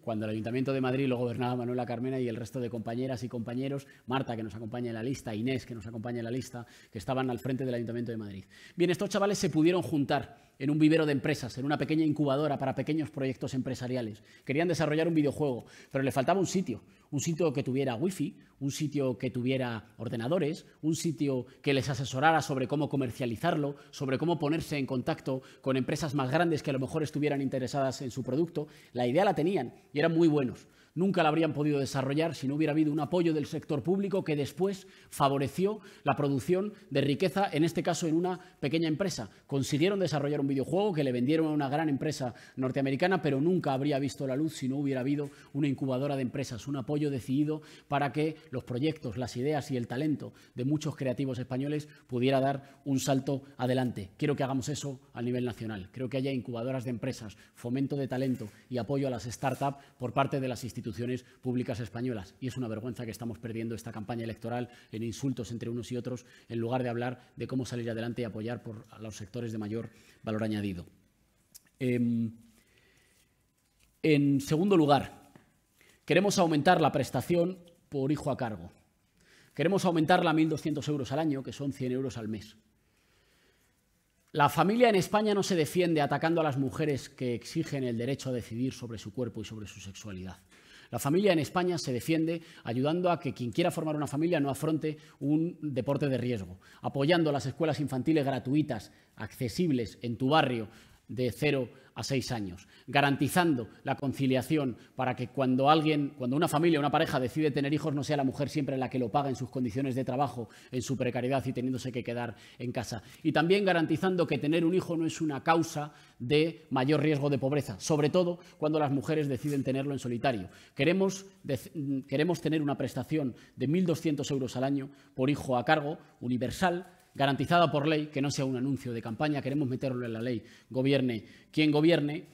Cuando el Ayuntamiento de Madrid lo gobernaba Manuela Carmena y el resto de compañeras y compañeros, Marta que nos acompaña en la lista, Inés que nos acompaña en la lista, que estaban al frente del Ayuntamiento de Madrid. Bien, estos chavales se pudieron juntar en un vivero de empresas, en una pequeña incubadora para pequeños proyectos empresariales. Querían desarrollar un videojuego, pero le faltaba un sitio un sitio que tuviera wifi, un sitio que tuviera ordenadores, un sitio que les asesorara sobre cómo comercializarlo, sobre cómo ponerse en contacto con empresas más grandes que a lo mejor estuvieran interesadas en su producto. La idea la tenían y eran muy buenos nunca la habrían podido desarrollar si no hubiera habido un apoyo del sector público que después favoreció la producción de riqueza, en este caso en una pequeña empresa. Consiguieron desarrollar un videojuego que le vendieron a una gran empresa norteamericana, pero nunca habría visto la luz si no hubiera habido una incubadora de empresas, un apoyo decidido para que los proyectos, las ideas y el talento de muchos creativos españoles pudiera dar un salto adelante. Quiero que hagamos eso a nivel nacional. Creo que haya incubadoras de empresas, fomento de talento y apoyo a las startups por parte de las instituciones instituciones públicas españolas. Y es una vergüenza que estamos perdiendo esta campaña electoral en insultos entre unos y otros, en lugar de hablar de cómo salir adelante y apoyar por a los sectores de mayor valor añadido. Em, en segundo lugar, queremos aumentar la prestación por hijo a cargo. Queremos aumentarla a 1.200 euros al año, que son 100 euros al mes. La familia en España no se defiende atacando a las mujeres que exigen el derecho a decidir sobre su cuerpo y sobre su sexualidad. La familia en España se defiende ayudando a que quien quiera formar una familia no afronte un deporte de riesgo, apoyando las escuelas infantiles gratuitas, accesibles en tu barrio, de 0 a 6 años, garantizando la conciliación para que cuando alguien, cuando una familia, una pareja decide tener hijos, no sea la mujer siempre la que lo paga en sus condiciones de trabajo, en su precariedad y teniéndose que quedar en casa. Y también garantizando que tener un hijo no es una causa de mayor riesgo de pobreza, sobre todo cuando las mujeres deciden tenerlo en solitario. Queremos, queremos tener una prestación de 1.200 euros al año por hijo a cargo, universal, garantizada por ley, que no sea un anuncio de campaña, queremos meterlo en la ley, gobierne quien gobierne,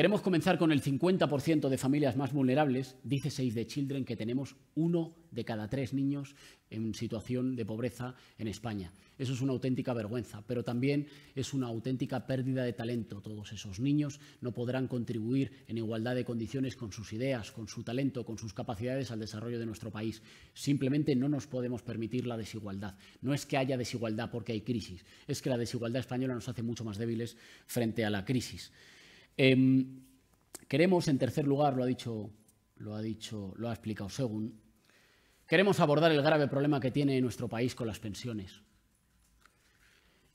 Queremos comenzar con el 50% de familias más vulnerables. Dice 6 de Children que tenemos uno de cada tres niños en situación de pobreza en España. Eso es una auténtica vergüenza, pero también es una auténtica pérdida de talento. Todos esos niños no podrán contribuir en igualdad de condiciones con sus ideas, con su talento, con sus capacidades al desarrollo de nuestro país. Simplemente no nos podemos permitir la desigualdad. No es que haya desigualdad porque hay crisis, es que la desigualdad española nos hace mucho más débiles frente a la crisis. Em, queremos, en tercer lugar, lo ha dicho, lo ha dicho, lo ha explicado Según, queremos abordar el grave problema que tiene nuestro país con las pensiones.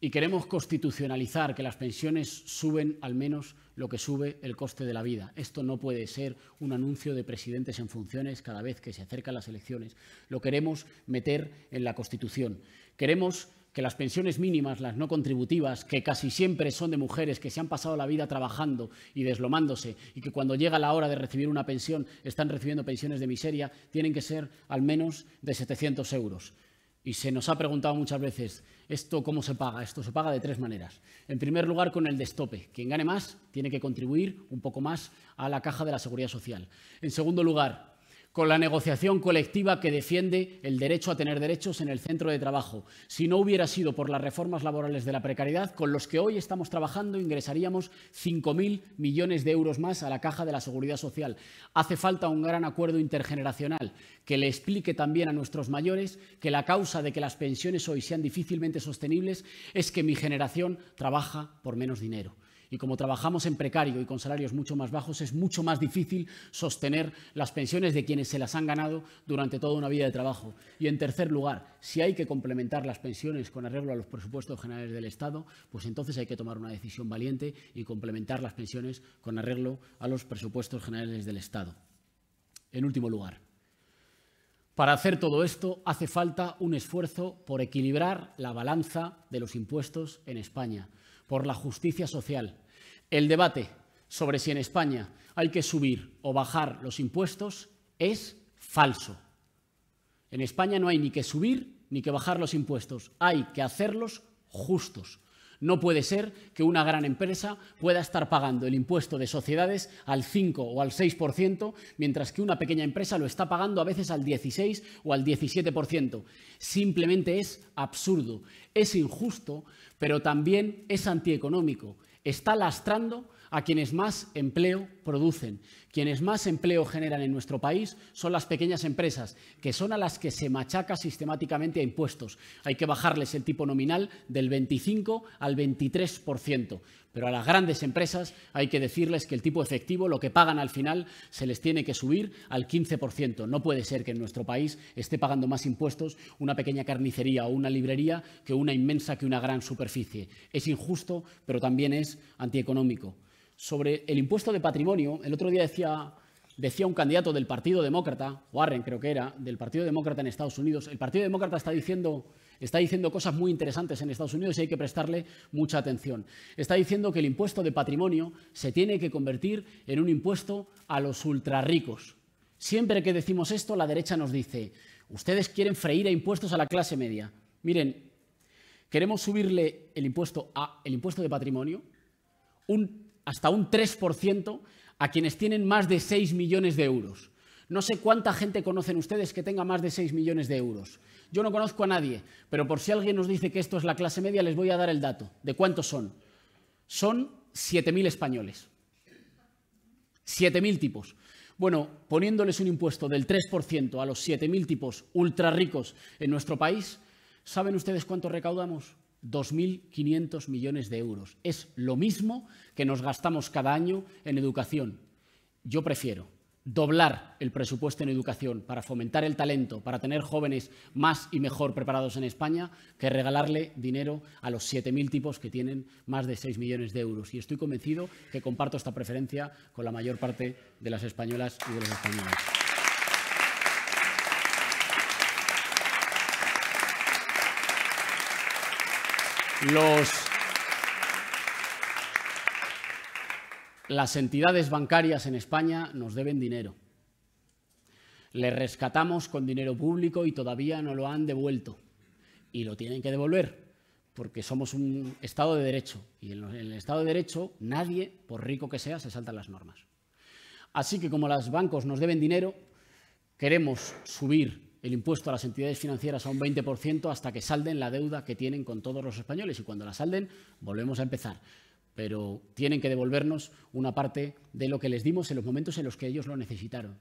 Y queremos constitucionalizar que las pensiones suben al menos lo que sube el coste de la vida. Esto no puede ser un anuncio de presidentes en funciones cada vez que se acercan las elecciones. Lo queremos meter en la Constitución. Queremos que las pensiones mínimas, las no contributivas, que casi siempre son de mujeres que se han pasado la vida trabajando y deslomándose y que cuando llega la hora de recibir una pensión están recibiendo pensiones de miseria, tienen que ser al menos de 700 euros. Y se nos ha preguntado muchas veces, ¿esto cómo se paga? Esto se paga de tres maneras. En primer lugar, con el destope. Quien gane más tiene que contribuir un poco más a la caja de la seguridad social. En segundo lugar, con la negociación colectiva que defiende el derecho a tener derechos en el centro de trabajo. Si no hubiera sido por las reformas laborales de la precariedad, con los que hoy estamos trabajando ingresaríamos 5.000 millones de euros más a la caja de la seguridad social. Hace falta un gran acuerdo intergeneracional que le explique también a nuestros mayores que la causa de que las pensiones hoy sean difícilmente sostenibles es que mi generación trabaja por menos dinero. Y como trabajamos en precario y con salarios mucho más bajos, es mucho más difícil sostener las pensiones de quienes se las han ganado durante toda una vida de trabajo. Y en tercer lugar, si hay que complementar las pensiones con arreglo a los presupuestos generales del Estado, pues entonces hay que tomar una decisión valiente y complementar las pensiones con arreglo a los presupuestos generales del Estado. En último lugar, para hacer todo esto hace falta un esfuerzo por equilibrar la balanza de los impuestos en España, por la justicia social, el debate sobre si en España hay que subir o bajar los impuestos es falso. En España no hay ni que subir ni que bajar los impuestos, hay que hacerlos justos. No puede ser que una gran empresa pueda estar pagando el impuesto de sociedades al 5 o al 6%, mientras que una pequeña empresa lo está pagando a veces al 16 o al 17%. Simplemente es absurdo, es injusto, pero también es antieconómico está lastrando a quienes más empleo producen. Quienes más empleo generan en nuestro país son las pequeñas empresas, que son a las que se machaca sistemáticamente a impuestos. Hay que bajarles el tipo nominal del 25 al 23%. Pero a las grandes empresas hay que decirles que el tipo efectivo, lo que pagan al final, se les tiene que subir al 15%. No puede ser que en nuestro país esté pagando más impuestos una pequeña carnicería o una librería que una inmensa que una gran superficie. Es injusto, pero también es antieconómico sobre el impuesto de patrimonio. El otro día decía, decía un candidato del Partido Demócrata, Warren creo que era, del Partido Demócrata en Estados Unidos. El Partido Demócrata está diciendo Está diciendo cosas muy interesantes en Estados Unidos y hay que prestarle mucha atención. Está diciendo que el impuesto de patrimonio se tiene que convertir en un impuesto a los ultrarricos. Siempre que decimos esto, la derecha nos dice, ustedes quieren freír a impuestos a la clase media. Miren, queremos subirle el impuesto, a, el impuesto de patrimonio un hasta un 3% a quienes tienen más de 6 millones de euros. No sé cuánta gente conocen ustedes que tenga más de 6 millones de euros. Yo no conozco a nadie, pero por si alguien nos dice que esto es la clase media, les voy a dar el dato de cuántos son. Son 7.000 españoles. 7.000 tipos. Bueno, poniéndoles un impuesto del 3% a los 7.000 tipos ultra ricos en nuestro país, ¿saben ustedes cuánto recaudamos? 2.500 millones de euros. Es lo mismo que nos gastamos cada año en educación. Yo prefiero doblar el presupuesto en educación para fomentar el talento, para tener jóvenes más y mejor preparados en España, que regalarle dinero a los 7.000 tipos que tienen más de 6 millones de euros. Y estoy convencido que comparto esta preferencia con la mayor parte de las españolas y de los españoles. las entidades bancarias en España nos deben dinero. Le rescatamos con dinero público y todavía no lo han devuelto. Y lo tienen que devolver, porque somos un Estado de Derecho. Y en el Estado de Derecho nadie, por rico que sea, se saltan las normas. Así que como los bancos nos deben dinero, queremos subir el impuesto a las entidades financieras a un 20% hasta que salden la deuda que tienen con todos los españoles y cuando la salden volvemos a empezar. Pero tienen que devolvernos una parte de lo que les dimos en los momentos en los que ellos lo necesitaron.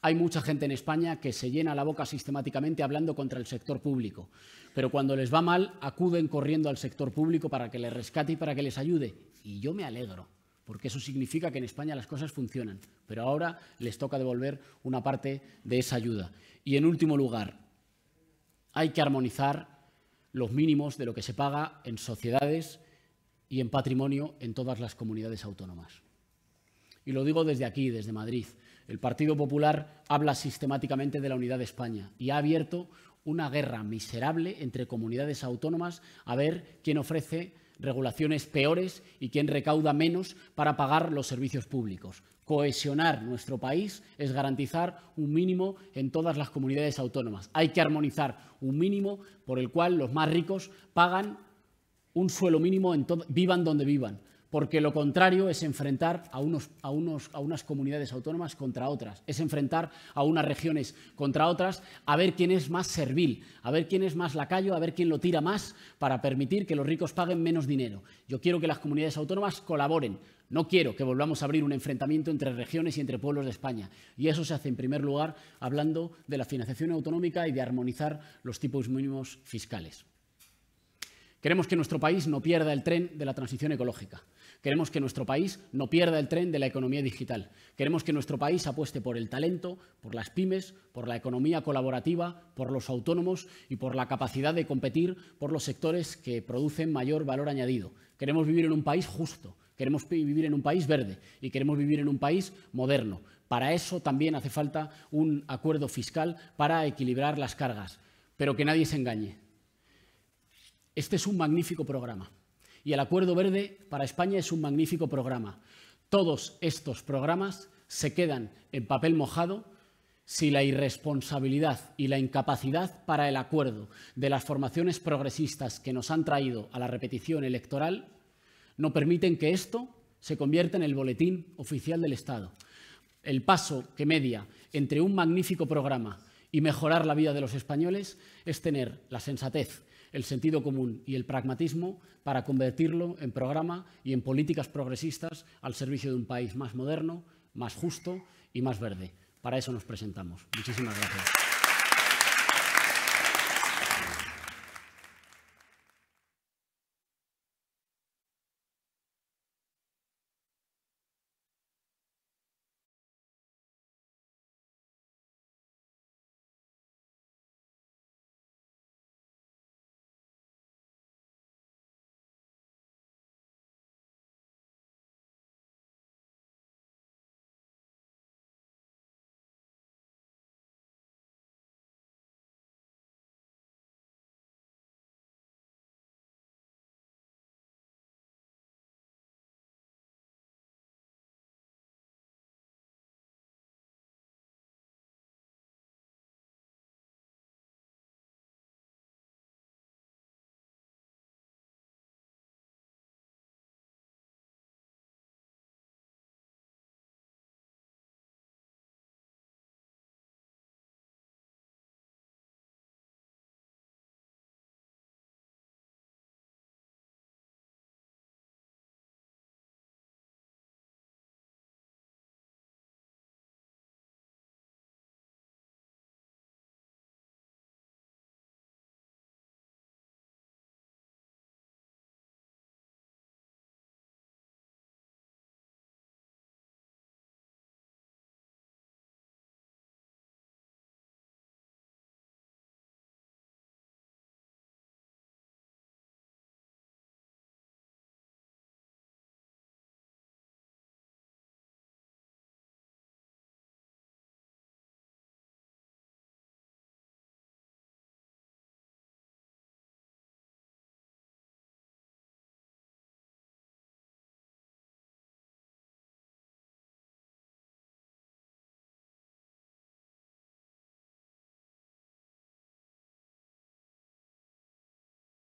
Hay mucha gente en España que se llena la boca sistemáticamente hablando contra el sector público, pero cuando les va mal acuden corriendo al sector público para que les rescate y para que les ayude. Y yo me alegro, porque eso significa que en España las cosas funcionan, pero ahora les toca devolver una parte de esa ayuda. Y en último lugar, hay que armonizar los mínimos de lo que se paga en sociedades y en patrimonio en todas las comunidades autónomas. Y lo digo desde aquí, desde Madrid. El Partido Popular habla sistemáticamente de la unidad de España y ha abierto una guerra miserable entre comunidades autónomas a ver quién ofrece regulaciones peores y quien recauda menos para pagar los servicios públicos. Cohesionar nuestro país es garantizar un mínimo en todas las comunidades autónomas. Hay que armonizar un mínimo por el cual los más ricos pagan un suelo mínimo, en vivan donde vivan porque lo contrario es enfrentar a, a unas comunidades autónomas contra otras, es enfrentar a unas regiones contra otras, a ver quién es más servil, a ver quién es más lacayo, a ver quién lo tira más para permitir que los ricos paguen menos dinero. Yo quiero que las comunidades autónomas colaboren, no quiero que volvamos a abrir un enfrentamiento entre regiones y entre pueblos de España. Y eso se hace, en primer lugar, hablando de la financiación autonómica y de armonizar los tipos mínimos fiscales. Queremos que nuestro país no pierda el tren de la transición ecológica. Queremos que nuestro país no pierda el tren de la economía digital. Queremos que nuestro país apueste por el talento, por las pymes, por la economía colaborativa, por los autónomos y por la capacidad de competir por los sectores que producen mayor valor añadido. Queremos vivir en un país justo, queremos vivir en un país verde y queremos vivir en un país moderno. Para eso también hace falta un acuerdo fiscal para equilibrar las cargas. Pero que nadie se engañe. Este es un magnífico programa. Y el Acuerdo Verde para España es un magnífico programa. Todos estos programas se quedan en papel mojado si la irresponsabilidad y la incapacidad para el acuerdo de las formaciones progresistas que nos han traído a la repetición electoral no permiten que esto se convierta en el boletín oficial del Estado. El paso que media entre un magnífico programa y mejorar la vida de los españoles es tener la sensatez el sentido común y el pragmatismo para convertirlo en programa y en políticas progresistas al servicio de un país más moderno, más justo y más verde. Para eso nos presentamos. Muchísimas gracias.